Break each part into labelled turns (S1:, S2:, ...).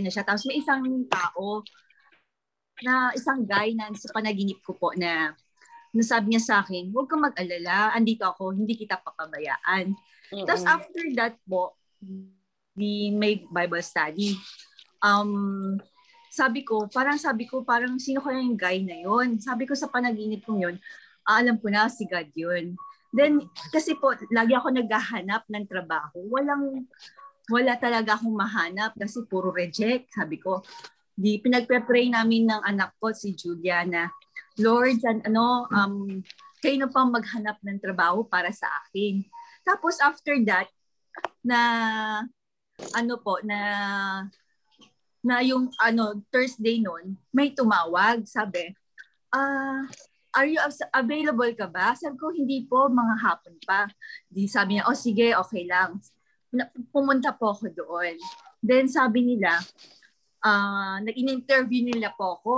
S1: na siya. Tapos may isang tao na isang guy na sa panaginip ko po na nasabi niya sa akin, huwag kang mag-alala, andito ako, hindi kita papabayaan.
S2: Mm-hmm. Tapos after
S1: that po, di may Bible study. Um, sabi ko, parang sabi ko, parang sino kaya yung guy na yon Sabi ko sa panaginip kong yun, ah, alam ko na si God yun. Then, kasi po, lagi ako naghahanap ng trabaho. Walang, wala talaga akong mahanap kasi puro reject. Sabi ko, di pinagpe-pray namin ng anak ko si Juliana. Lord, san, ano, um, kayo na pang maghanap ng trabaho para sa akin. Tapos after that, na ano po, na na yung ano Thursday noon, may tumawag, sabi, ah, uh, are you available ka ba? Sabi ko, hindi po, mga hapon pa. Di sabi niya, oh sige, okay lang pumunta po ako doon. Then sabi nila, uh, ah, nag-interview nila po ako.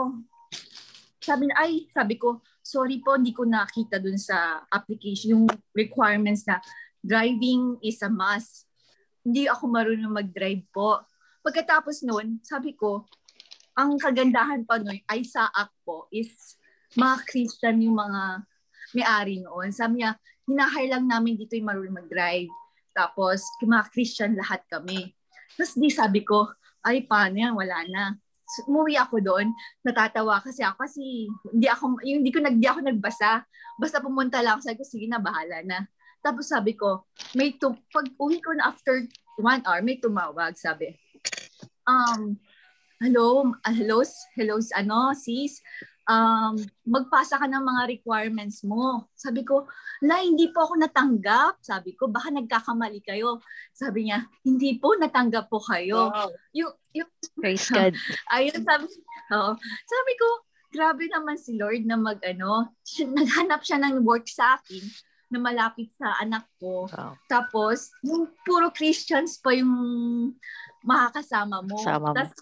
S1: Sabi na, ay, sabi ko, sorry po, hindi ko nakita doon sa application, yung requirements na driving is a must. Hindi ako marunong mag-drive po. Pagkatapos noon, sabi ko, ang kagandahan pa nun, ay saak po, is mga Christian yung mga may-ari noon. Sabi niya, hinahire lang namin dito yung marunong mag-drive tapos, mga Christian lahat kami. Tapos di sabi ko, ay paano yan, wala na. So, umuwi ako doon, natatawa kasi ako kasi hindi ako, yung hindi ko nag, ako nagbasa. Basta pumunta lang ako, sabi ko, sige na, bahala na. Tapos sabi ko, may tum- pag uwi ko na after one hour, may tumawag, sabi. Um, hello, hello, hello, ano, sis, um, magpasa ka ng mga requirements mo. Sabi ko, la, hindi po ako natanggap. Sabi ko, baka nagkakamali kayo. Sabi niya, hindi po, natanggap po kayo. Wow. Yung, yung, Praise God. Ayun, sabi, oh, sabi ko, grabe naman si Lord na mag, ano, naghanap siya ng work sa akin na malapit sa anak ko. Wow. Tapos, yung puro Christians pa yung makakasama mo. Sama mo. Tapos,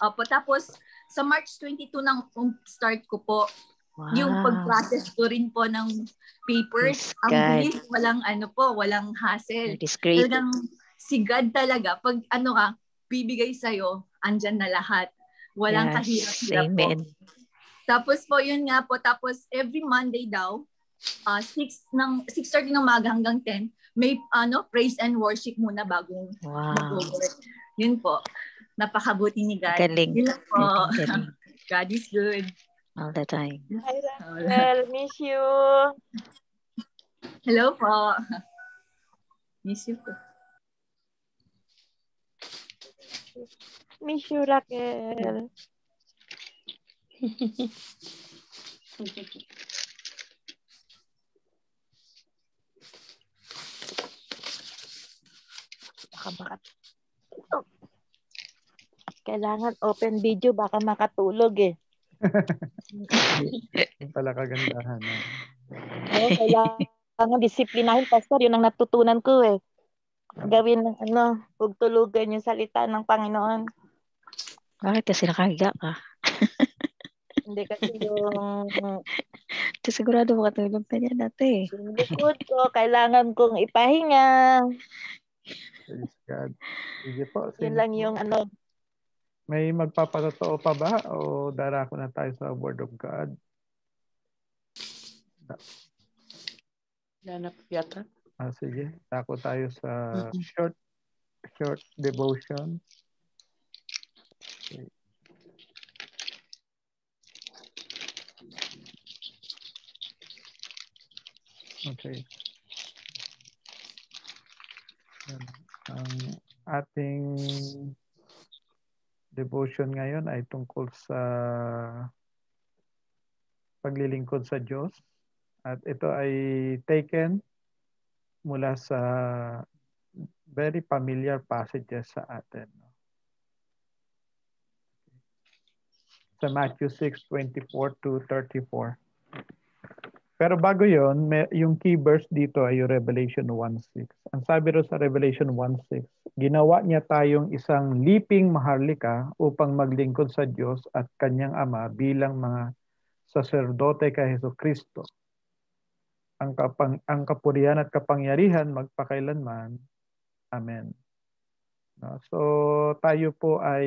S1: Opo, tapos sa March 22 nang start ko po. Wow. Yung pag-process ko rin po ng papers, Praise ang bilis, walang ano po, walang hassle. Discreet. Talagang si God talaga, pag ano ka, bibigay sa'yo, andyan na lahat. Walang yes. kahirap-hirap po. Tapos po, yun nga po, tapos every Monday daw, uh, ah, 6 ng 6:30 ng umaga hanggang 10 may ano praise and worship muna bago wow. mag-work. Yun po. Napakabuti ni God. Galing. Sila po. Galing. God is good. All the time. Hi, Rachel. Miss you. Hello po. Miss you po. Miss
S3: you, Raquel. Baka bakat. Oh. Kailangan open video, baka makatulog eh.
S4: yung pala kagandahan. Eh.
S3: Oo, oh, kailangan disiplinahin, Pastor. Yun ang natutunan ko eh. Gawin ano, huwag tulugan yung salita ng Panginoon.
S1: Bakit kasi nakahiga ka?
S3: Hindi kasi yung...
S1: Ito sigurado makatulog ka niya dati eh. Yung
S3: likod ko, kailangan kong ipahinga.
S4: Praise God. Sige po. Yun lang yung ano, may magpapatotoo pa ba o darako na tayo sa Word of God?
S3: Yan yata.
S4: Ah, sige, dako tayo sa short short devotion. Okay. Okay. Ang ating devotion ngayon ay tungkol sa paglilingkod sa Diyos. At ito ay taken mula sa very familiar passages sa atin. Sa Matthew 6:24 to 34. Pero bago yon, yung key verse dito ay yung Revelation 1.6. Ang sabi ro sa Revelation 1.6, ginawa niya tayong isang liping maharlika upang maglingkod sa Diyos at kanyang Ama bilang mga saserdote kay Heso Kristo. Ang, kapang, ang kapurihan at kapangyarihan magpakailanman. Amen. No? So tayo po ay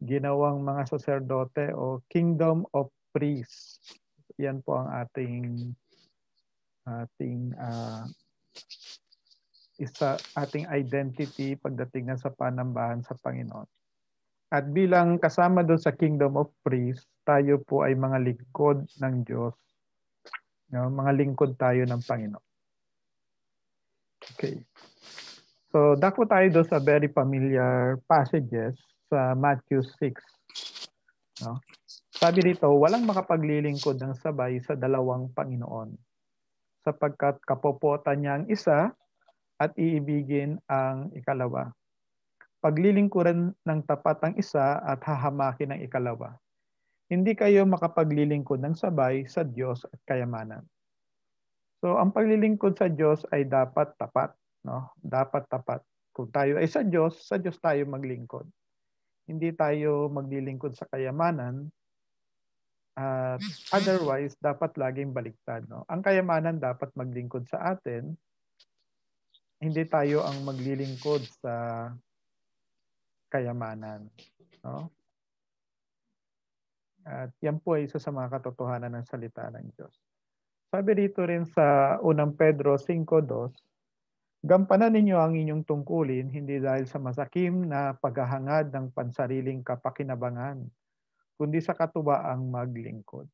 S4: ginawang mga saserdote o kingdom of priests yan po ang ating ating uh, isa ating identity pagdating na sa panambahan sa Panginoon. At bilang kasama doon sa kingdom of priests, tayo po ay mga lingkod ng Diyos. No, mga lingkod tayo ng Panginoon. Okay. So, dako tayo doon sa very familiar passages sa Matthew 6. No? Sabi dito, walang makapaglilingkod ng sabay sa dalawang Panginoon sapagkat kapopotan niya ang isa at iibigin ang ikalawa. Paglilingkuran ng tapat ang isa at hahamakin ang ikalawa. Hindi kayo makapaglilingkod ng sabay sa Diyos at kayamanan. So ang paglilingkod sa Diyos ay dapat tapat, no? Dapat tapat. Kung tayo ay sa Diyos, sa Diyos tayo maglingkod. Hindi tayo maglilingkod sa kayamanan at ah, mm. otherwise, dapat laging baliktad. No? Ang kayamanan dapat maglingkod sa atin. Hindi tayo ang maglilingkod sa kayamanan. No? At yan po ay isa sa mga katotohanan ng salita ng Diyos. Sabi dito rin sa unang Pedro 5.2, Gampanan ninyo ang inyong tungkulin hindi dahil sa masakim na paghahangad ng pansariling kapakinabangan kundi sa katuwaang maglingkod.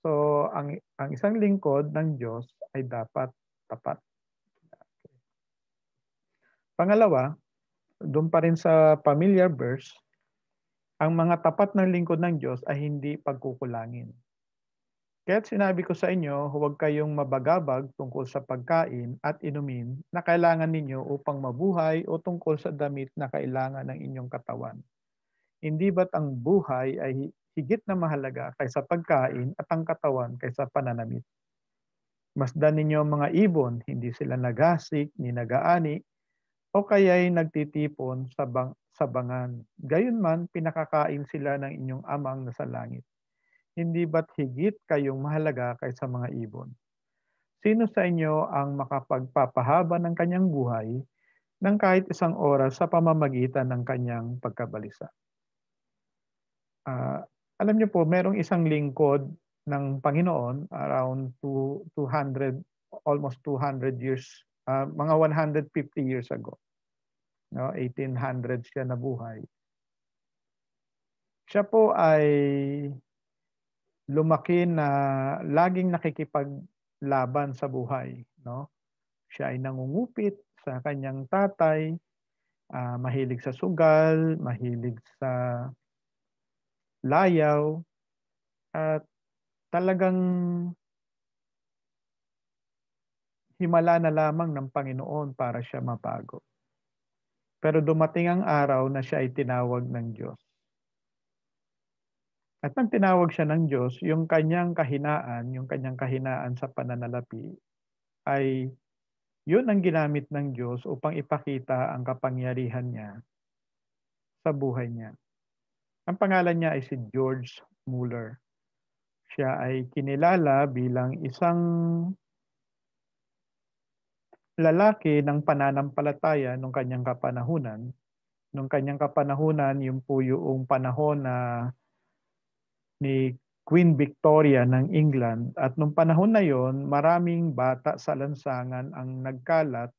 S4: So, ang, ang isang lingkod ng Diyos ay dapat tapat. Pangalawa, doon pa rin sa familiar verse, ang mga tapat ng lingkod ng Diyos ay hindi pagkukulangin. Kaya't sinabi ko sa inyo, huwag kayong mabagabag tungkol sa pagkain at inumin na kailangan ninyo upang mabuhay o tungkol sa damit na kailangan ng inyong katawan. Hindi ba't ang buhay ay higit na mahalaga kaysa pagkain at ang katawan kaysa pananamit? Masdan ninyo ang mga ibon, hindi sila nagasik ni nagaani o kaya'y nagtitipon sa, bang, sa bangan. Gayunman, pinakakain sila ng inyong amang nasa langit. Hindi ba't higit kayong mahalaga kaysa mga ibon? Sino sa inyo ang makapagpapahaba ng kanyang buhay ng kahit isang oras sa pamamagitan ng kanyang pagkabalisa? Uh, alam niyo po, merong isang lingkod ng Panginoon around 200 almost 200 years, uh, mga 150 years ago. No, 1800 siya nabuhay. Siya po ay lumaki na laging nakikipaglaban sa buhay, no? Siya ay nangungupit sa kanyang tatay, uh, mahilig sa sugal, mahilig sa layaw, at talagang himala na lamang ng Panginoon para siya mapago. Pero dumating ang araw na siya ay tinawag ng Diyos. At nang tinawag siya ng Diyos, yung kanyang kahinaan, yung kanyang kahinaan sa pananalapi, ay yun ang ginamit ng Diyos upang ipakita ang kapangyarihan niya sa buhay niya. Ang pangalan niya ay si George Mueller. Siya ay kinilala bilang isang lalaki ng pananampalataya nung kanyang kapanahunan. Nung kanyang kapanahunan, yung po yung panahon na ni Queen Victoria ng England at nung panahon na yon maraming bata sa lansangan ang nagkalat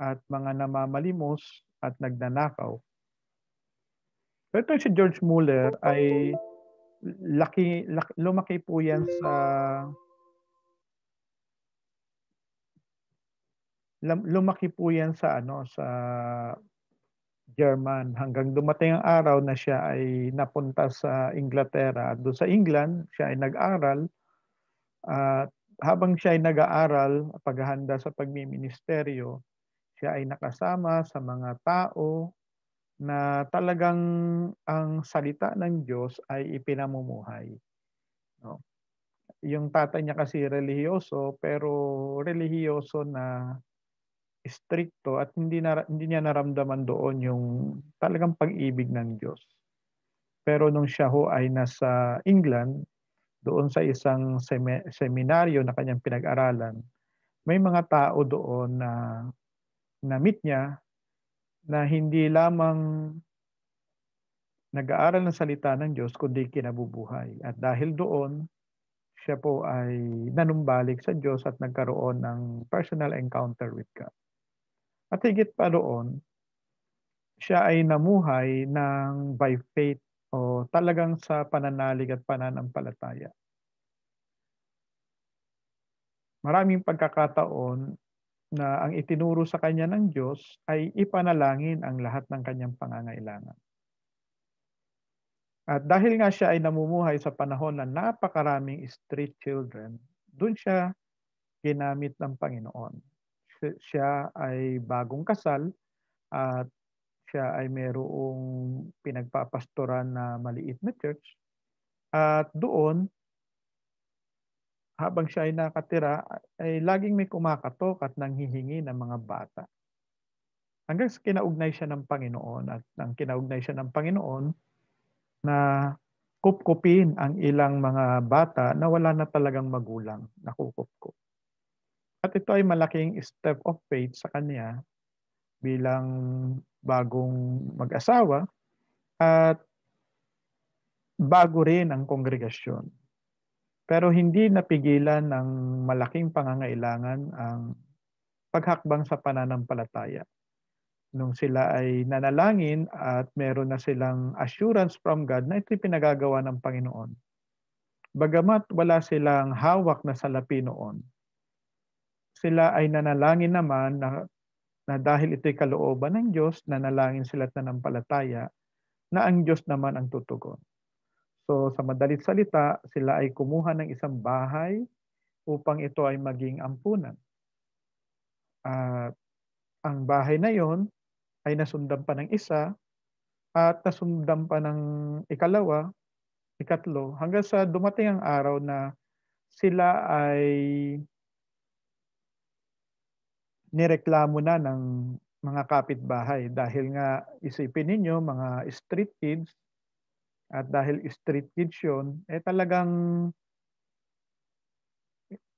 S4: at mga namamalimos at nagnanakaw. Pero ito si George Muller ay laki, laki lumaki po yan sa lumaki po yan sa ano sa German hanggang dumating ang araw na siya ay napunta sa Inglaterra doon sa England siya ay nag-aral at uh, habang siya ay nag-aaral paghahanda sa pagmiministeryo siya ay nakasama sa mga tao na talagang ang salita ng Diyos ay ipinamumuhay. No? Yung tatay niya kasi relihiyoso pero relihiyoso na stricto at hindi na, hindi niya naramdaman doon yung talagang pag-ibig ng Diyos. Pero nung siya ho ay nasa England, doon sa isang sem- seminaryo na kanyang pinag-aralan, may mga tao doon na na-meet niya na hindi lamang nag-aaral ng salita ng Diyos kundi kinabubuhay. At dahil doon, siya po ay nanumbalik sa Diyos at nagkaroon ng personal encounter with God. At higit pa doon, siya ay namuhay ng by faith o talagang sa pananalig at pananampalataya. Maraming pagkakataon na ang itinuro sa kanya ng Diyos ay ipanalangin ang lahat ng kanyang pangangailangan. At dahil nga siya ay namumuhay sa panahon na napakaraming street children, doon siya ginamit ng Panginoon. Siya ay bagong kasal at siya ay mayroong pinagpapastoran na maliit na church. At doon, habang siya ay nakatira, ay laging may kumakatok at nanghihingi ng mga bata. Hanggang sa kinaugnay siya ng Panginoon at nang kinaugnay siya ng Panginoon na kupkupin ang ilang mga bata na wala na talagang magulang na kukupkup. At ito ay malaking step of faith sa kanya bilang bagong mag-asawa at bago rin ang kongregasyon pero hindi napigilan ng malaking pangangailangan ang paghakbang sa pananampalataya. Nung sila ay nanalangin at meron na silang assurance from God na ito'y pinagagawa ng Panginoon. Bagamat wala silang hawak na salapi noon, sila ay nanalangin naman na, na dahil ito'y kalooban ng Diyos, nanalangin sila at nanampalataya na ang Diyos naman ang tutugon. So sa madalit salita, sila ay kumuha ng isang bahay upang ito ay maging ampunan. At ang bahay na yon ay nasundan pa ng isa at nasundan pa ng ikalawa, ikatlo, hanggang sa dumating ang araw na sila ay nireklamo na ng mga kapitbahay dahil nga isipin ninyo mga street kids at dahil street kids yun, eh talagang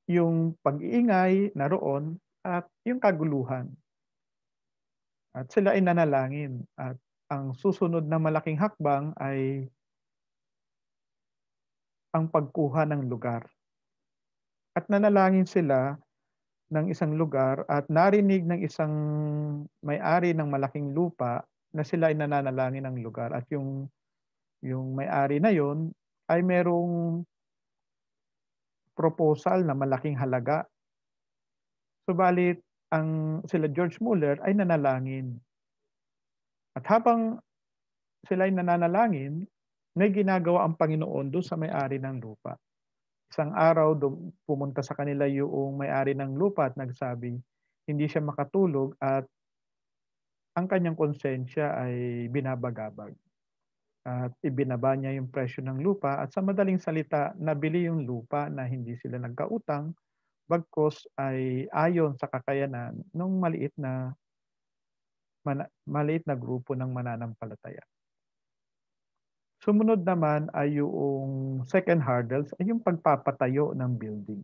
S4: yung pag-iingay naroon at yung kaguluhan. At sila ay nanalangin. At ang susunod na malaking hakbang ay ang pagkuha ng lugar. At nanalangin sila ng isang lugar at narinig ng isang may-ari ng malaking lupa na sila ay nananalangin ng lugar at yung yung may-ari na yon ay merong proposal na malaking halaga. Subalit, ang sila George Muller ay nanalangin. At habang sila ay nananalangin, may ginagawa ang Panginoon doon sa may-ari ng lupa. Isang araw, pumunta sa kanila yung may-ari ng lupa at nagsabi, hindi siya makatulog at ang kanyang konsensya ay binabagabag at ibinaba niya yung presyo ng lupa at sa madaling salita, nabili yung lupa na hindi sila nagkautang bagkos ay ayon sa kakayanan ng maliit na man, maliit na grupo ng mananampalataya. Sumunod naman ay yung second hurdles ay yung pagpapatayo ng building.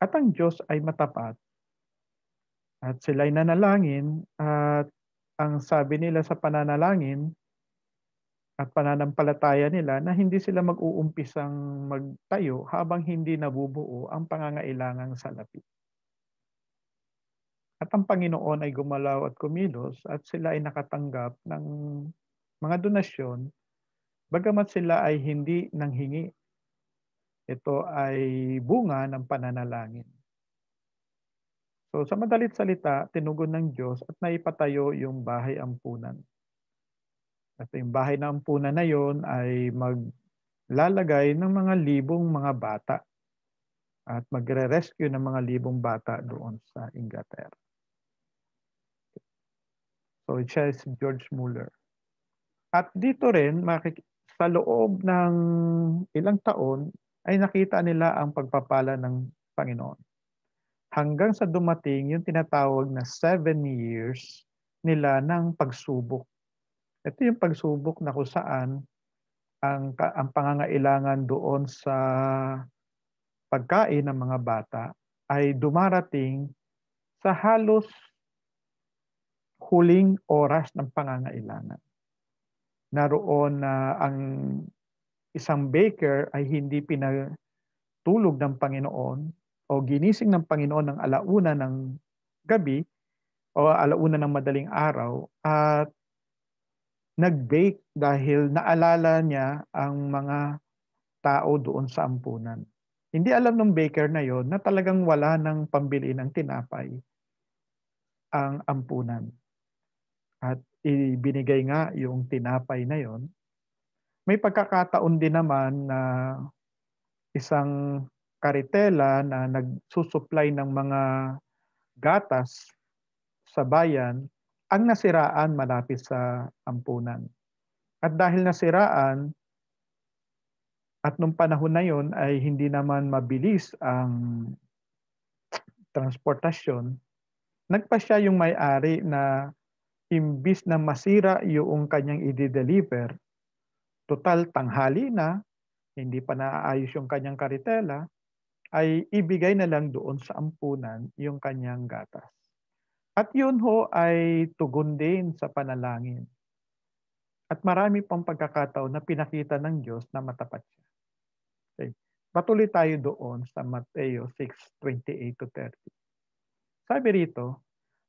S4: At ang Diyos ay matapat at sila'y nanalangin at ang sabi nila sa pananalangin at pananampalataya nila na hindi sila mag-uumpisang magtayo habang hindi nabubuo ang pangangailangang salapi. At ang Panginoon ay gumalaw at kumilos at sila ay nakatanggap ng mga donasyon bagamat sila ay hindi nanghingi. Ito ay bunga ng pananalangin. So sa madalit salita, tinugon ng Diyos at naipatayo yung bahay ampunan. At yung bahay na ampunan na yon ay maglalagay ng mga libong mga bata at magre-rescue ng mga libong bata doon sa Inglaterra. So siya is George Muller. At dito rin, sa loob ng ilang taon, ay nakita nila ang pagpapala ng Panginoon hanggang sa dumating yung tinatawag na seven years nila ng pagsubok. Ito yung pagsubok na kung saan ang, ang pangangailangan doon sa pagkain ng mga bata ay dumarating sa halos huling oras ng pangangailangan. Naroon na ang isang baker ay hindi pinatulog ng Panginoon o ginising ng Panginoon ng alauna ng gabi o alauna ng madaling araw at nag-bake dahil naalala niya ang mga tao doon sa ampunan. Hindi alam ng baker na yon na talagang wala ng pambili ng tinapay ang ampunan. At ibinigay nga yung tinapay na yon. May pagkakataon din naman na isang karitela na nagsusupply ng mga gatas sa bayan ang nasiraan malapit sa ampunan. At dahil nasiraan, at nung panahon na yon ay hindi naman mabilis ang transportasyon, nagpa siya yung may-ari na imbis na masira yung kanyang i-deliver, total tanghali na, hindi pa naaayos yung kanyang karitela, ay ibigay na lang doon sa ampunan yung kanyang gatas. At yun ho ay tugon din sa panalangin. At marami pang pagkakataon na pinakita ng Diyos na matapat siya. Okay. Patuloy tayo doon sa Mateo 6:28 to 30. Sabi rito,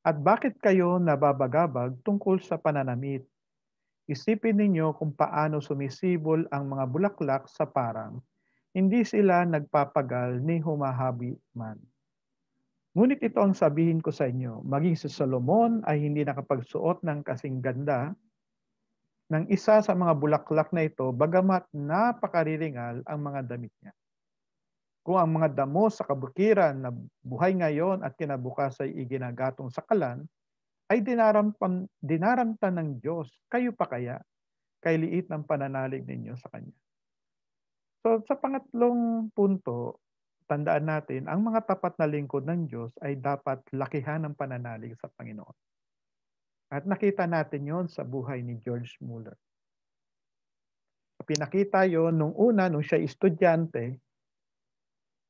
S4: at bakit kayo nababagabag tungkol sa pananamit? Isipin ninyo kung paano sumisibol ang mga bulaklak sa parang hindi sila nagpapagal ni humahabi man. Ngunit ito ang sabihin ko sa inyo, maging si Solomon ay hindi nakapagsuot ng kasing ganda ng isa sa mga bulaklak na ito bagamat napakariringal ang mga damit niya. Kung ang mga damo sa kabukiran na buhay ngayon at kinabukas ay iginagatong sa kalan, ay dinarampan, dinaramtan ng Diyos, kayo pa kaya, kay liit ng pananalig ninyo sa Kanya. So sa pangatlong punto, tandaan natin, ang mga tapat na lingkod ng Diyos ay dapat lakihan ng pananalig sa Panginoon. At nakita natin yon sa buhay ni George Muller. Pinakita yon nung una, nung siya estudyante,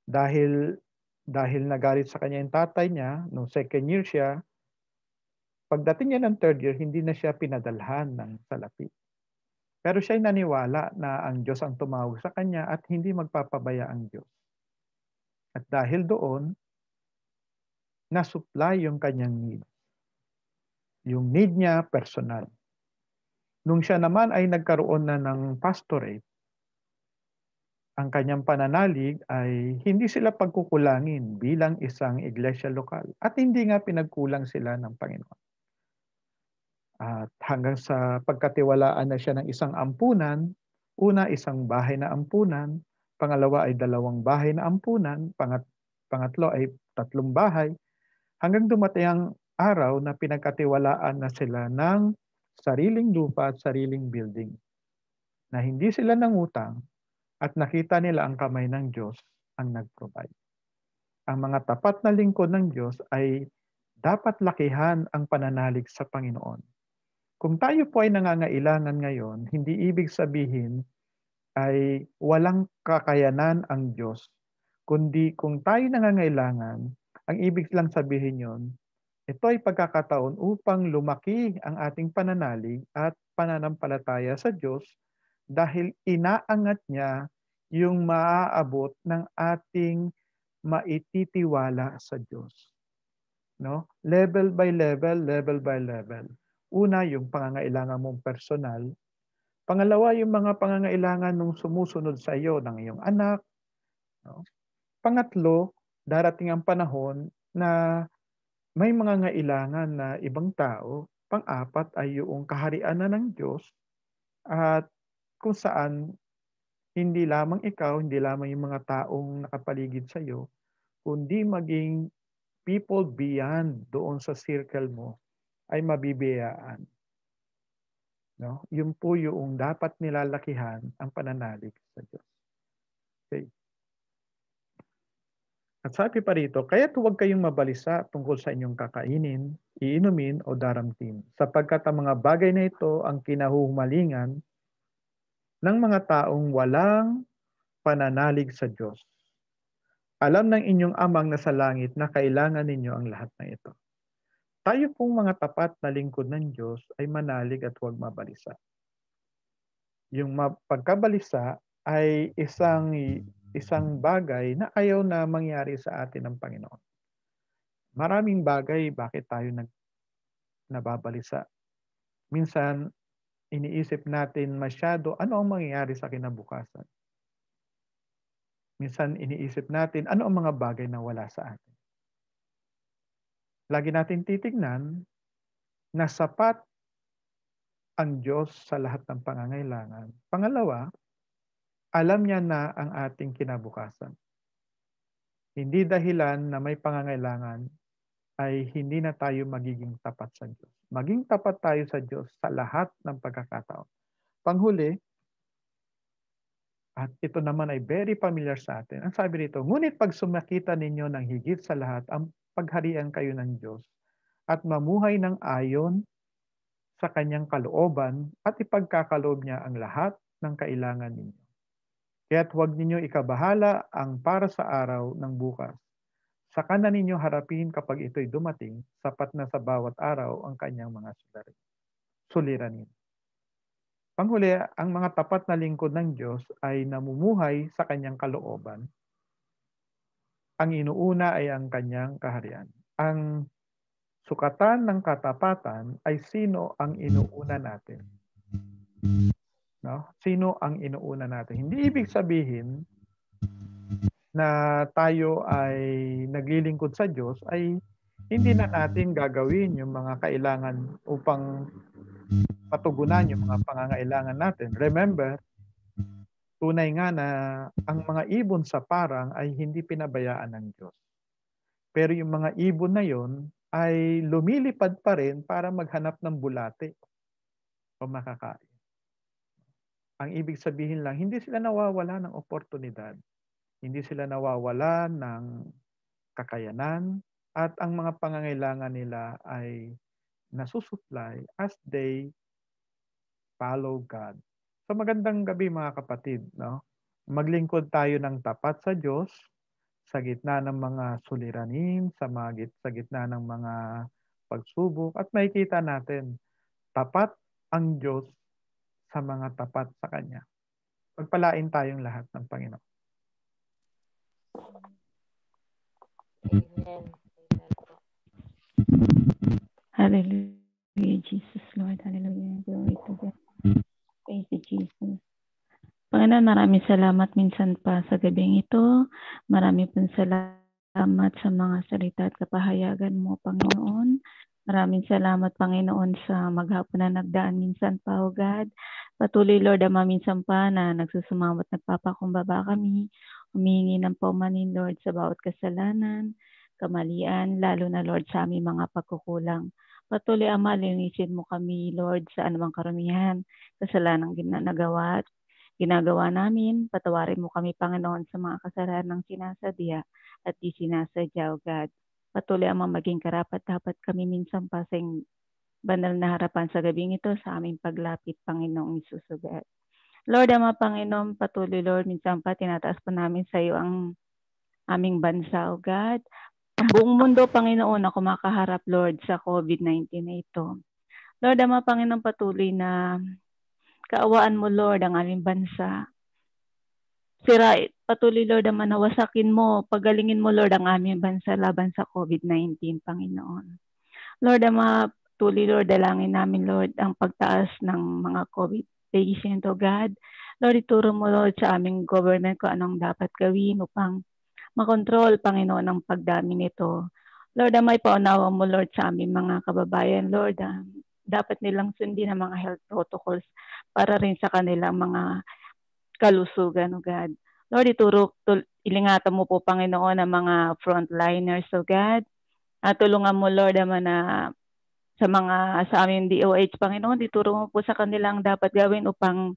S4: dahil dahil nagalit sa kanya yung tatay niya, nung second year siya, pagdating niya ng third year, hindi na siya pinadalhan ng salapi. Pero siya'y naniwala na ang Diyos ang tumawag sa kanya at hindi magpapabaya ang Diyos. At dahil doon, nasupply yung kanyang need. Yung need niya personal. Nung siya naman ay nagkaroon na ng pastorate, ang kanyang pananalig ay hindi sila pagkukulangin bilang isang iglesia lokal at hindi nga pinagkulang sila ng Panginoon. At hanggang sa pagkatiwalaan na siya ng isang ampunan, una isang bahay na ampunan, pangalawa ay dalawang bahay na ampunan, pangat, pangatlo ay tatlong bahay, hanggang dumating ang araw na pinagkatiwalaan na sila ng sariling lupa at sariling building, na hindi sila nangutang at nakita nila ang kamay ng Diyos ang nag-provide. Ang mga tapat na lingkod ng Diyos ay dapat lakihan ang pananalig sa Panginoon kung tayo po ay nangangailangan ngayon, hindi ibig sabihin ay walang kakayanan ang Diyos. Kundi kung tayo nangangailangan, ang ibig lang sabihin yon, ito ay pagkakataon upang lumaki ang ating pananalig at pananampalataya sa Diyos dahil inaangat niya yung maaabot ng ating maititiwala sa Diyos. No? Level by level, level by level. Una, yung pangangailangan mong personal. Pangalawa, yung mga pangangailangan ng sumusunod sa iyo ng iyong anak. No? Pangatlo, darating ang panahon na may mga ngailangan na ibang tao. Pang-apat ay yung kaharian na ng Diyos at kung saan hindi lamang ikaw, hindi lamang yung mga taong nakapaligid sa iyo, kundi maging people beyond doon sa circle mo ay mabibiyaan. No? Yun po yung dapat nilalakihan ang pananalig sa Diyos. Okay. At sabi pa rito, kaya huwag kayong mabalisa tungkol sa inyong kakainin, iinumin o daramtin, sapagkat ang mga bagay na ito ang kinahumalingan ng mga taong walang pananalig sa Diyos. Alam ng inyong amang nasa langit na kailangan ninyo ang lahat ng ito tayo pong mga tapat na lingkod ng Diyos ay manalig at huwag mabalisa. Yung pagkabalisa ay isang isang bagay na ayaw na mangyari sa atin ng Panginoon. Maraming bagay bakit tayo nag nababalisa. Minsan iniisip natin masyado ano ang mangyayari sa kinabukasan. Minsan iniisip natin ano ang mga bagay na wala sa atin lagi natin titignan na sapat ang Diyos sa lahat ng pangangailangan. Pangalawa, alam niya na ang ating kinabukasan. Hindi dahilan na may pangangailangan ay hindi na tayo magiging tapat sa Diyos. Maging tapat tayo sa Diyos sa lahat ng pagkakataon. Panghuli, at ito naman ay very familiar sa atin. Ang sabi nito, ngunit pag sumakita ninyo ng higit sa lahat ang pagharian kayo ng Diyos at mamuhay ng ayon sa kanyang kalooban at ipagkakaloob niya ang lahat ng kailangan ninyo. Kaya't huwag ninyo ikabahala ang para sa araw ng bukas. Saka na ninyo harapin kapag ito'y dumating, sapat na sa bawat araw ang kanyang mga sulari. suliranin. Panghuli, ang mga tapat na lingkod ng Diyos ay namumuhay sa kanyang kalooban ang inuuna ay ang kanyang kaharian. Ang sukatan ng katapatan ay sino ang inuuna natin. No? Sino ang inuuna natin? Hindi ibig sabihin na tayo ay naglilingkod sa Diyos ay hindi na natin gagawin yung mga kailangan upang patugunan yung mga pangangailangan natin. Remember, Tunay nga na ang mga ibon sa parang ay hindi pinabayaan ng Diyos. Pero yung mga ibon na yon ay lumilipad pa rin para maghanap ng bulate o makakain. Ang ibig sabihin lang, hindi sila nawawala ng oportunidad. Hindi sila nawawala ng kakayanan at ang mga pangangailangan nila ay nasusupply as they follow God So magandang gabi mga kapatid, no? Maglingkod tayo ng tapat sa Diyos sa gitna ng mga suliranin, sa magit sa gitna ng mga pagsubok at makikita natin tapat ang Diyos sa mga tapat sa kanya. Pagpalain tayong lahat ng Panginoon. Amen.
S5: Hallelujah, Jesus Lord. Hallelujah. Glory to God. Thank you, Jesus. Panginoon, maraming salamat minsan pa sa gabing ito. Maraming pong salamat sa mga salita at kapahayagan mo, Panginoon. Maraming salamat, Panginoon, sa maghapon na nagdaan minsan pa, O God. Patuloy, Lord, Ama, minsan pa na at nagpapakumbaba kami. Humingi ng paumanin, Lord, sa bawat kasalanan, kamalian, lalo na, Lord, sa aming mga pagkukulang. Patuloy, Ama, linisin mo kami, Lord, sa anumang karumihan, karamihan, kasalanang ginagawa at ginagawa namin. Patawarin mo kami, Panginoon, sa mga kasalanang sinasadya at di sinasadya, O God. Patuloy, Ama, maging karapat dapat kami minsan pa sa banal na harapan sa gabing ito sa aming paglapit, Panginoong Isus, O God. Lord, Ama, Panginoon, patuloy, Lord, minsan pa tinataas pa namin sa iyo ang aming bansa, O God. Ang buong mundo, Panginoon, na kumakaharap, Lord, sa COVID-19 na ito. Lord, Ama, Panginoon, patuloy na kaawaan mo, Lord, ang aming bansa. Sira, patuloy, Lord, Ama, na wasakin mo, pagalingin mo, Lord, ang aming bansa laban sa COVID-19, Panginoon. Lord, Ama, patuloy, Lord, dalangin namin, Lord, ang pagtaas ng mga COVID patient, O God. Lord, ituro mo, Lord, sa aming government kung anong dapat gawin upang makontrol, Panginoon, ang pagdami nito. Lord, amay paunawa mo, Lord, sa aming mga kababayan. Lord, ah, dapat nilang sundin ang mga health protocols para rin sa kanilang mga kalusugan, oh God. Lord, ituro, tul- ilingatan mo po, Panginoon, ang mga frontliners, oh God. At tulungan mo, Lord, ama na sa mga sa aming DOH, Panginoon, ituro mo po sa kanilang dapat gawin upang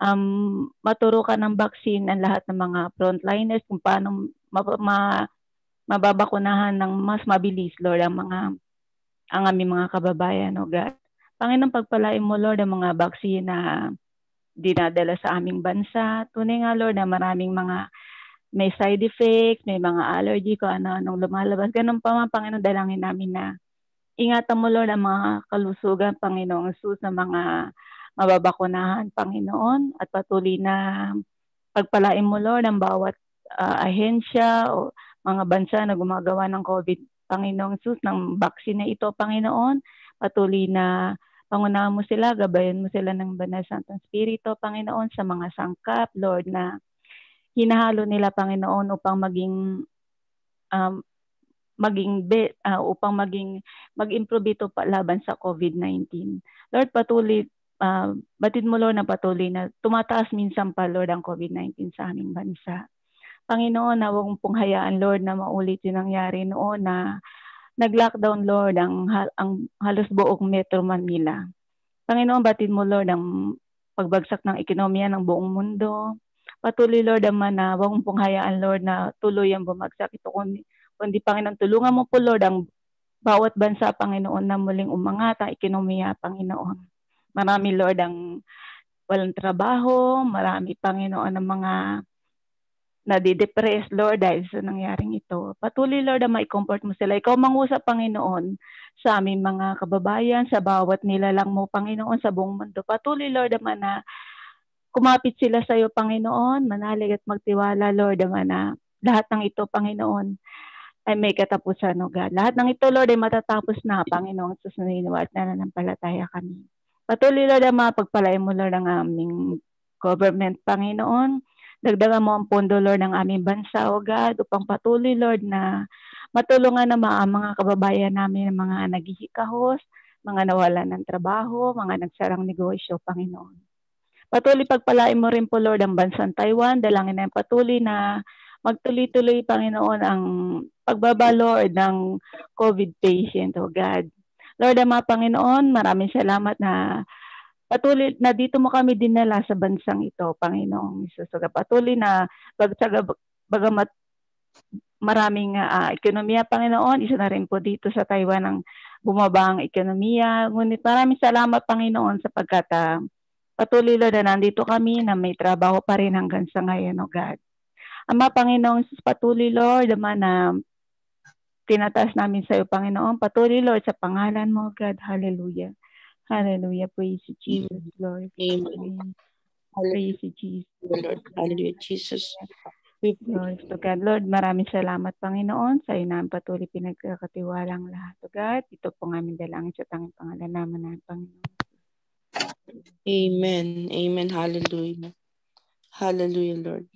S5: um, maturo ka ng vaccine ang lahat ng mga frontliners kung paano ma- ma- mababakunahan ng mas mabilis, Lord, ang mga ang aming mga kababayan, O God. Panginoon, pagpalain mo, Lord, ang mga vaccine na dinadala sa aming bansa. Tunay nga, Lord, na maraming mga may side effects, may mga allergy, ko, ano-anong lumalabas. Ganun pa man, Panginoon, dalangin namin na ingatan mo, Lord, ang mga kalusugan, Panginoong Jesus, sa mga mababakunahan, Panginoon, at patuloy na pagpalain mo, Lord, ang bawat uh, ahensya o mga bansa na gumagawa ng COVID, Panginoong Sus, ng vaccine na ito, Panginoon. Patuloy na pangunahan mo sila, gabayan mo sila ng Banal Santong Espiritu, Panginoon, sa mga sangkap, Lord, na hinahalo nila, Panginoon, upang maging um, maging be, uh, upang maging mag-improve ito pa laban sa COVID-19. Lord, patuloy Ah, batid mo, Lord, na patuloy na tumataas minsan pa, Lord, ang COVID-19 sa aming bansa. Panginoon, na huwag pong hayaan, Lord, na maulit yung nangyari noon na nag-lockdown, Lord, ang, ang halos buong Metro Manila. Panginoon, batid mo, Lord, ang pagbagsak ng ekonomiya ng buong mundo. Patuloy, Lord, ang mana. Huwag pong hayaan, Lord, na tuloy ang bumagsak ito. Kundi, kundi, Panginoon, tulungan mo po, Lord, ang bawat bansa, Panginoon, na muling umangat ang ekonomiya, Panginoon. Marami, Lord, ang walang trabaho, marami, Panginoon, ang mga nadidepress, Lord, dahil sa nangyaring ito. Patuloy, Lord, na may comfort mo sila. Ikaw mangusap, Panginoon, sa aming mga kababayan, sa bawat nilalang mo, Panginoon, sa buong mundo. Patuloy, Lord, naman na kumapit sila sa iyo, Panginoon, manalig at magtiwala, Lord, naman na lahat ng ito, Panginoon, ay may katapusan, O God. Lahat ng ito, Lord, ay matatapos na, Panginoon, sa saniniwa at nananampalataya kami. Patuloy, Lord, ang mapagpalain mo, Lord, ang aming government, Panginoon. Dagdagan mo ang pondo, Lord, ng aming bansa, O God, upang patuloy, Lord, na matulungan na ang mga kababayan namin, mga naghihikahos, mga nawala ng trabaho, mga nagsarang negosyo, Panginoon. Patuloy pagpalain mo rin po, Lord, ang bansang Taiwan. Dalangin na patuloy na magtuloy-tuloy, Panginoon, ang pagbaba, Lord, ng COVID patient, O God. Lord Ama Panginoon, maraming salamat na patuloy na dito mo kami dinala sa bansang ito, Panginoong Isus. Patuloy na bagsaga, bagamat maraming uh, ekonomiya, Panginoon. Isa na rin po dito sa Taiwan ang bumaba ang ekonomiya. Ngunit maraming salamat, Panginoon, sapagkat uh, patuloy na nandito kami na may trabaho pa rin hanggang sa ngayon, O oh God. Ama, Patuloy, Lord, Ama, na tinataas namin sa iyo, Panginoon. Patuloy, Lord, sa pangalan mo, God. Hallelujah. Hallelujah. Praise you, Jesus, Lord. Amen. Praise you, Jesus. Lord. Hallelujah, Jesus. Lord, to God. Lord, maraming salamat, Panginoon. Sa iyo namin patuloy pinagkakatiwalang lahat, to oh God. Ito po namin dalangin sa tanging pangalan naman na, Panginoon. Amen. Amen. Hallelujah. Hallelujah, Lord.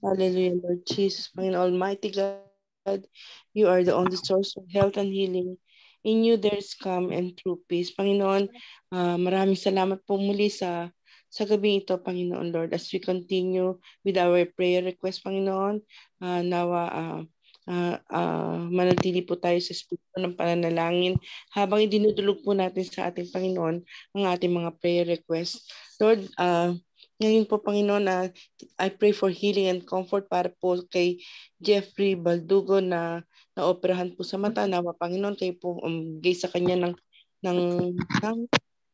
S2: Hallelujah, Lord Jesus. Panginoon Almighty God. God, you are the only source of health and healing. In you there's is calm and true peace. Panginoon, uh, maraming salamat po muli sa sa gabi ito, Panginoon Lord. As we continue with our prayer request, Panginoon, uh, nawa uh, uh, uh, manatili po tayo sa espiritu ng pananalangin habang idinudulog po natin sa ating Panginoon ang ating mga prayer request. Lord, uh, ngayon po, Panginoon, na I pray for healing and comfort para po kay Jeffrey Baldugo na naoperahan po sa mata. Nawa, Panginoon, kayo po umigay sa kanya ng, ng, ng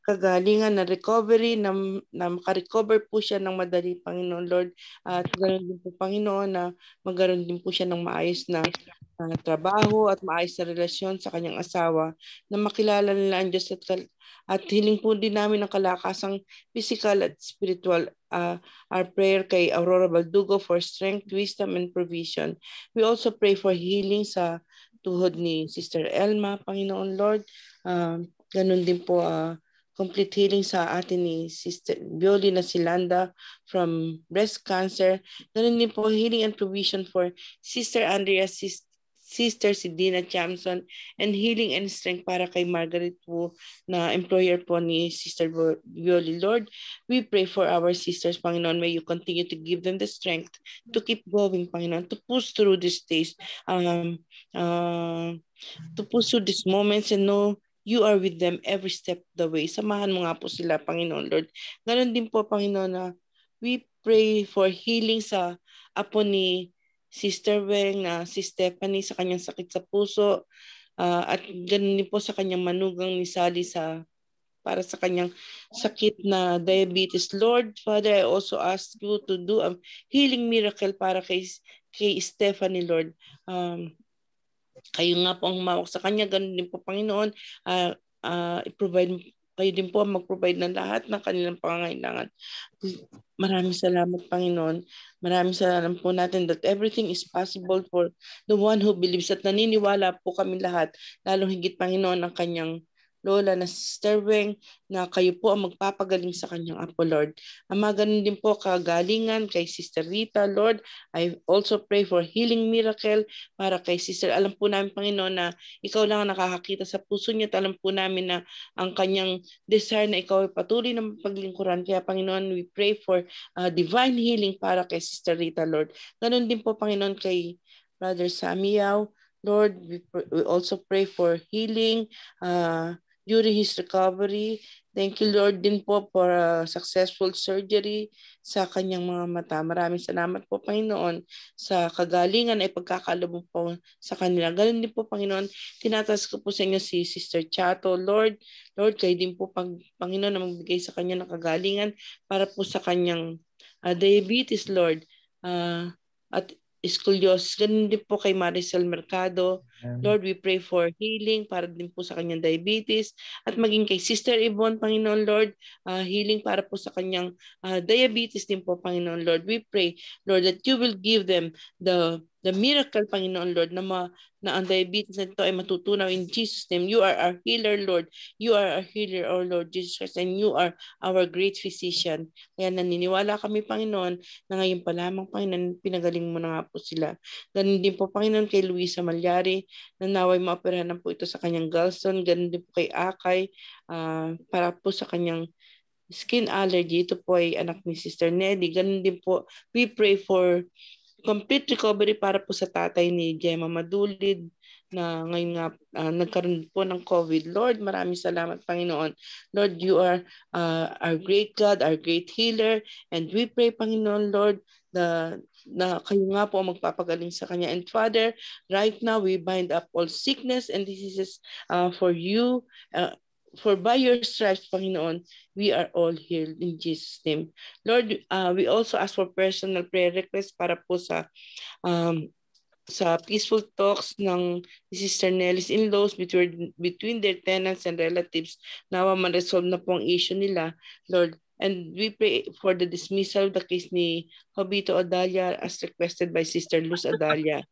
S2: kagalingan na recovery, na, na makarecover po siya ng madali, Panginoon Lord. At ganoon din po, Panginoon, na magaroon din po siya ng maayos na uh, trabaho at maayos na relasyon sa kanyang asawa na makilala nila ang Diyos at at hiling po din namin ang kalakasang physical at spiritual uh, our prayer kay Aurora Baldugo for strength, wisdom, and provision. We also pray for healing sa tuhod ni Sister Elma, Panginoon Lord. Uh, ganun din po uh, complete healing sa atin ni Sister Violina Silanda from breast cancer. Ganun din po healing and provision for Sister Andrea, Sister sister si Dina Chamson and healing and strength para kay Margaret Wu na employer po ni Sister Violi. Lord, we pray for our sisters, Panginoon. May you continue to give them the strength to keep going, Panginoon, to push through these days, um, uh, to push through these moments and know you are with them every step of the way. Samahan mo nga po sila, Panginoon Lord. Ganon din po, Panginoon, na we pray for healing sa apo ni Sister Weng, na si Stephanie sa kanyang sakit sa puso, uh, at ganun din po sa kanyang manugang ni Sally sa para sa kanyang sakit na diabetes. Lord, Father, I also ask you to do a healing miracle para kay, kay Stephanie, Lord. Um, kayo nga po ang mawak sa kanya, ganun din po, Panginoon. Uh, uh, i-provide kayo din po ang mag-provide ng lahat ng kanilang pangangailangan. Maraming salamat, Panginoon. Maraming salamat po natin that everything is possible for the one who believes at naniniwala po kami lahat, lalong higit, Panginoon, ang kanyang Lola na Sister na kayo po ang magpapagaling sa kanyang apo, Lord. Ama, ganun din po kagalingan kay Sister Rita, Lord. I also pray for healing miracle para kay Sister. Alam po namin, Panginoon, na ikaw lang ang nakakakita sa puso niya at alam po namin na ang kanyang desire na ikaw ay patuloy ng paglingkuran. Kaya, Panginoon, we pray for uh, divine healing para kay Sister Rita, Lord. Ganun din po, Panginoon, kay Brother Samiyaw. Lord, we, pr- we also pray for healing, uh, during his recovery. Thank you Lord din po for a successful surgery sa kanyang mga mata. Maraming salamat po Panginoon sa kagalingan ay pagkakalobo po sa kanila. Ganun din po Panginoon, tinatas ko po sa inyo si Sister Chato. Lord, Lord, kayo din po pag, Panginoon na magbigay sa kanya ng kagalingan para po sa kanyang uh, diabetes Lord. Uh, at scoliosis. Ganun din po kay Maricel Mercado. Lord, we pray for healing para din po sa kanyang diabetes at maging kay Sister Yvonne, Panginoon Lord, uh, healing para po sa kanyang uh, diabetes din po, Panginoon Lord. We pray, Lord, that you will give them the the miracle, Panginoon Lord, na, ma, na ang diabetes nito ay matutunaw in Jesus' name. You are our healer, Lord. You are our healer, O oh, Lord Jesus Christ, and you are our great physician. Kaya naniniwala kami, Panginoon, na ngayon pa lamang, Panginoon, pinagaling mo na nga po sila. Ganun din po, Panginoon, kay Luisa Malyari, na naway maoperahan po ito sa kanyang gallstone. Ganun din po kay Akay uh, para po sa kanyang skin allergy. Ito po ay anak ni Sister Nelly. Ganun din po, we pray for complete recovery para po sa tatay ni Gemma Madulid na ngayon nga uh, nagkaroon po ng COVID. Lord, maraming salamat Panginoon. Lord, you are uh, our great God, our great healer, and we pray Panginoon Lord na na kayo nga po ang magpapagaling sa kanya. And Father, right now we bind up all sickness and diseases uh, for you uh, for by your stripes, Panginoon, we are all healed in Jesus' name. Lord, uh, we also ask for personal prayer requests para po sa um, sa peaceful talks ng Sister Nellis in laws between, between their tenants and relatives nawa man resolve na po ang issue nila, Lord. And we pray for the dismissal of the case ni Hobito Adalia as requested by Sister Luz Adalia.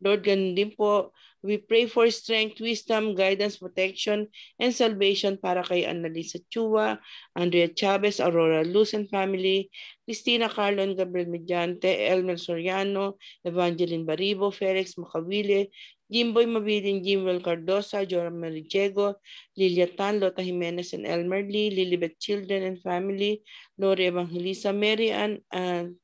S2: Lord, ganun po, we pray for strength, wisdom, guidance, protection, and salvation para kay Annalisa Chua, Andrea Chavez, Aurora Luz and family, Cristina Carlon, Gabriel Mediante, Elmer Soriano, Evangeline Baribo, Felix Macawile, Jimboy Mabilin, Jimwell Cardosa, Joram Marichego, Lilia Tan, Lota Jimenez and Elmer Lee, Lilibet Children and family, Lori Evangelisa, Mary Ann, and,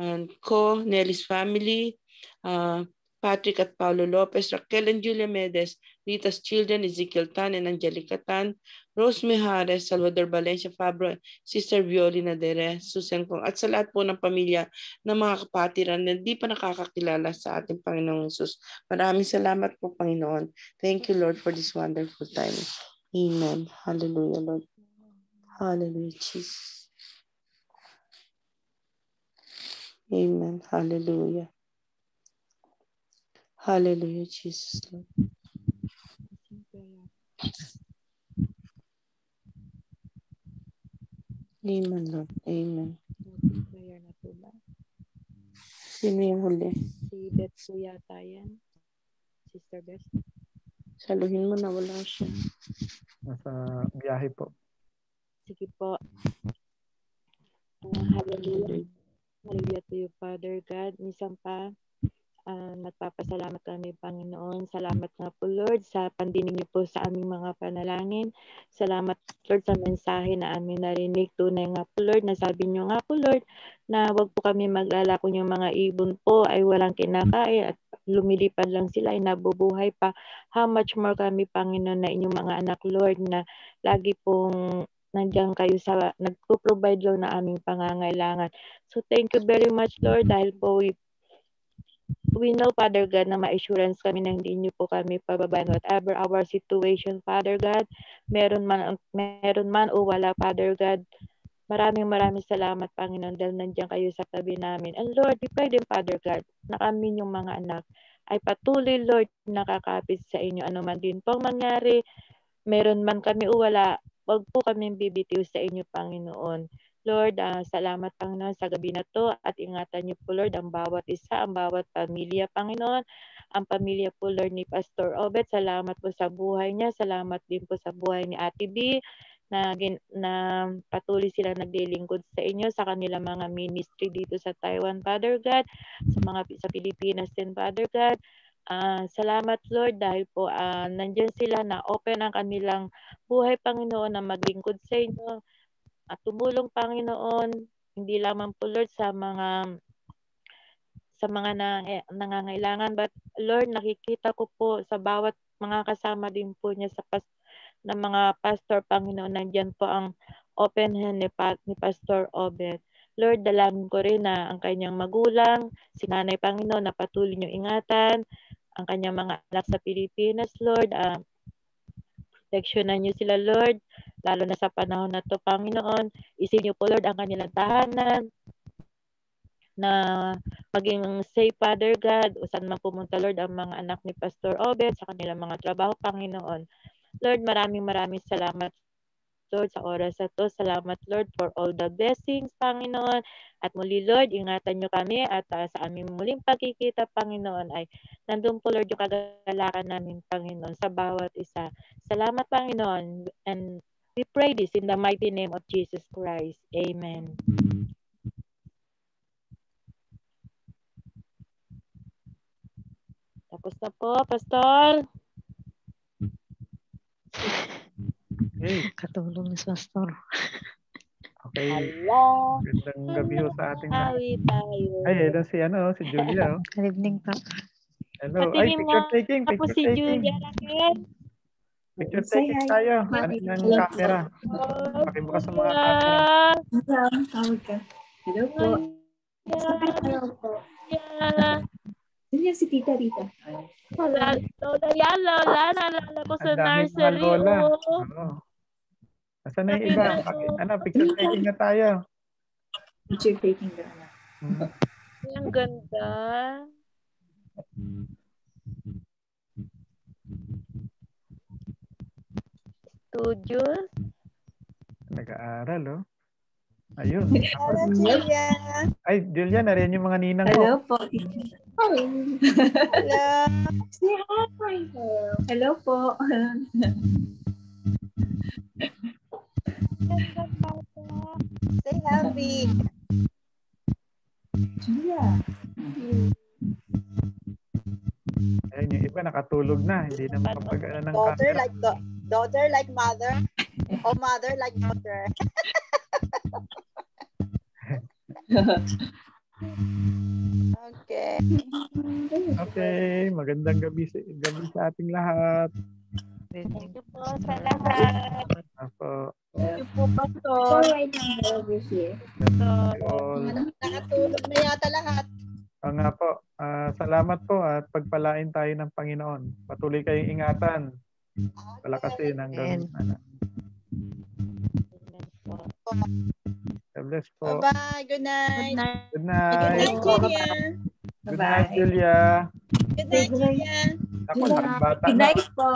S2: and Co, Nelly's family, uh, Patrick at Paulo Lopez, Raquel and Julia Medes, Rita's children, Ezekiel Tan and Angelica Tan, Rose Mijares, Salvador Valencia Fabro, Sister Violina Dere, Susan Kong, at sa lahat po ng pamilya na mga kapatiran na hindi pa nakakakilala sa ating Panginoong Jesus. Maraming salamat po, Panginoon. Thank you, Lord, for this wonderful time. Amen. Hallelujah, Lord. Hallelujah, Jesus. Amen. Hallelujah. Hallelujah, Jesus, Lord. Amen, Lord. Amen.
S1: Prayer na po ba?
S2: Sino yung huli?
S1: Si Beth po yata yan. Sister Beth.
S2: Saluhin mo na wala siya.
S4: Nasa biyahe po.
S3: Sige po. Uh, hallelujah. Hallelujah to you, Father God. Minsan pa, Uh, magpapasalamat kami, Panginoon. Salamat nga po, Lord, sa pandinig niyo po sa aming mga panalangin. Salamat, Lord, sa mensahe na aming narinig. Tunay nga po, Lord, nasabi niyo nga po, Lord, na wag po kami maglala kung yung mga ibon po ay walang kinakain at lumilipad lang sila ay nabubuhay pa. How much more kami, Panginoon, na inyong mga anak, Lord, na lagi pong nandiyan kayo sa nagpo-provide lang na aming pangangailangan. So thank you very much Lord dahil po We know, Father God, na ma-assurance kami na hindi niyo po kami pababaan whatever our situation, Father God. Meron man, meron man o wala, Father God. Maraming maraming salamat, Panginoon, dahil nandiyan kayo sa tabi namin. And Lord, we pray din, Father God, na kami yung mga anak ay patuloy, Lord, nakakapit sa inyo. Ano man din pong mangyari, meron man kami o wala, wag po kami bibitiw sa inyo, Panginoon. Lord, uh, salamat Panginoon sa gabi na to at ingatan niyo po Lord ang bawat isa, ang bawat pamilya Panginoon, ang pamilya po Lord ni Pastor Obet. Salamat po sa buhay niya, salamat din po sa buhay ni Ate B na, gin, na patuloy sila naglilingkod sa inyo sa kanilang mga ministry dito sa Taiwan, Father God, sa mga sa Pilipinas din, Father God. Uh, salamat Lord dahil po uh, nandyan sila na open ang kanilang buhay Panginoon na maglingkod sa inyo at tumulong Panginoon hindi lamang po Lord sa mga sa mga na, nangangailangan but Lord nakikita ko po sa bawat mga kasama din po niya sa pas ng mga pastor Panginoon nandiyan po ang open hand ni, pa, ni Pastor Obed. Lord, dalangin ko rin na ang kanyang magulang, si Nanay Panginoon na patuloy niyo ingatan, ang kanyang mga anak sa Pilipinas, Lord, uh, proteksyonan niyo sila, Lord, lalo na sa panahon na to, Panginoon. Isin niyo po, Lord, ang kanilang tahanan na maging safe, Father God, o saan man pumunta, Lord, ang mga anak ni Pastor Obed sa kanilang mga trabaho, Panginoon. Lord, maraming maraming salamat Lord, sa oras na ito. Salamat, Lord, for all the blessings, Panginoon. At muli, Lord, ingatan niyo kami at uh, sa aming muling pagkikita, Panginoon, ay nandun po, Lord, yung kagalakan namin, Panginoon, sa bawat isa. Salamat, Panginoon, and we pray this in the mighty name of Jesus Christ. Amen. Tapos na po, Pastor.
S1: Okay. Katulong ni Pastor.
S4: Okay. Hello. Gandang gabi ho sa ating lahat. Ay, ayun si ano, si Julia. Oh. Good evening po. Hello. Ay, Patingin picture nga. taking, Tapos si Julia Raquel. Picture taking tayo. Ano ng camera? Pakibukas sa mga
S1: camera. Hello. Tawag ka. Hello po. Hello po. Yeah. Sino yung si Tita Rita? Lola, Lola, yan,
S3: Lola, nalala ko sa Ang daming mga nursery. Lola. Oo.
S4: Ano? Asa na yung iba? Ano, picture taking na tayo. Picture taking na. Hmm.
S1: Ang ganda. Studios.
S4: Nag-aaral, oh. Ayun. Hello, Julia. Ay, Julia, nariyan yung mga ninang ko. Hello po.
S1: Hello. Say hi. Hello po. Stay healthy. Yeah.
S4: Ayun, yung iba nakatulog na. Hindi na makapag-ano ng Daughter camera. like,
S1: do- daughter like mother. o mother like daughter.
S4: okay. Okay. Magandang gabi sa, gabi sa ating lahat.
S1: Thank you po sa lahat.
S4: Apo. Yung po,
S1: Pastor. Sorry na over here.
S4: Pastor.
S1: Nakatulog na yata lahat.
S4: O ah, nga po. Uh, salamat po at pagpalain tayo ng Panginoon. Patuloy kayong ingatan. Palakasin hanggang sana. God bless po. Bye-bye.
S1: Good night.
S4: Good night. Good night, Julia.
S1: Good night, Julia. Good night, Julia.
S4: Ako, Good night
S1: po.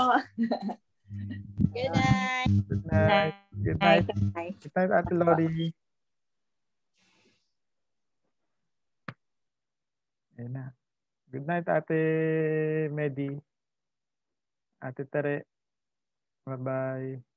S1: Good night.
S4: Good night. Good night. Good night, night Ate Lori. Ayan na. Good night, Ate Medi. Ate Tere. Bye-bye.